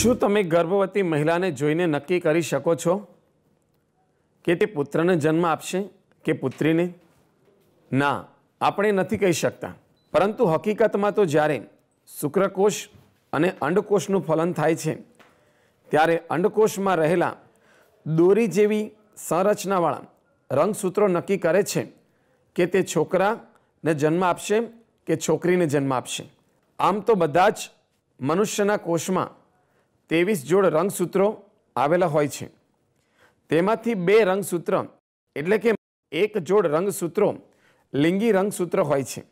શું તમે ગર્ભવતી મહિલાને જોઈને નક્કી કરી શકો છો કે તે પુત્રને જન્મ આપશે કે પુત્રીને ના આપણે નથી કહી શકતા પરંતુ હકીકતમાં તો જ્યારે શુક્રકોષ અને અંડકોષનું ફલન થાય છે ત્યારે અંડકોષમાં રહેલા દોરી જેવી સંરચનાવાળા રંગસૂત્રો નક્કી કરે છે કે તે છોકરાને જન્મ આપશે કે છોકરીને જન્મ આપશે આમ તો બધા જ મનુષ્યના કોષમાં ત્રેવીસ જોડ રંગસૂત્રો આવેલા હોય છે તેમાંથી બે રંગસૂત્ર એટલે કે એક જોડ રંગસૂત્રો લિંગી રંગસૂત્ર હોય છે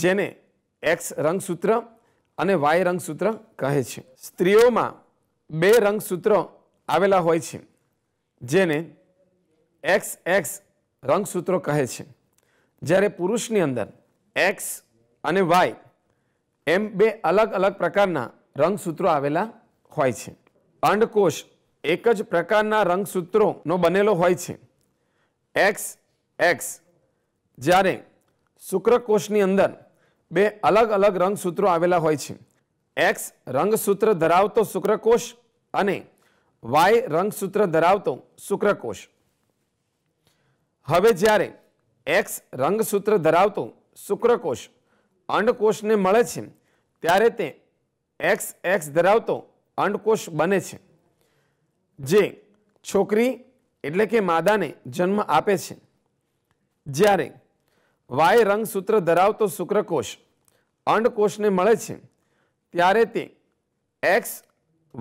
જેને એક્સ રંગસૂત્ર અને વાય રંગસૂત્ર કહે છે સ્ત્રીઓમાં બે રંગસૂત્રો આવેલા હોય છે જેને એક્સ એક્સ રંગસૂત્રો કહે છે જ્યારે પુરુષની અંદર એક્સ અને વાય એમ બે અલગ અલગ પ્રકારના રંગસૂત્રો આવેલા હોય છે અંડકોષ એક જ પ્રકારના રંગસૂત્રોનો બનેલો હોય છે એક્સ એક્સ જ્યારે શુક્રકોષની અંદર બે અલગ અલગ રંગસૂત્રો આવેલા હોય છે એક્સ રંગસૂત્ર ધરાવતો શુક્રકોષ અને વાય રંગસૂત્ર ધરાવતો શુક્રકોષ હવે જ્યારે એક્સ રંગસૂત્ર ધરાવતો શુક્રકોષ અંડકોષને મળે છે ત્યારે તે એક્સ એક્સ ધરાવતો અંડકોષ બને છે જે છોકરી એટલે કે માદાને જન્મ આપે છે જ્યારે વાય રંગસૂત્ર ધરાવતો શુક્રકોષ અંડકોષને મળે છે ત્યારે તે એક્સ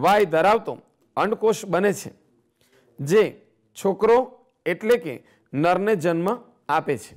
વાય ધરાવતો અંડકોષ બને છે જે છોકરો એટલે કે નરને જન્મ આપે છે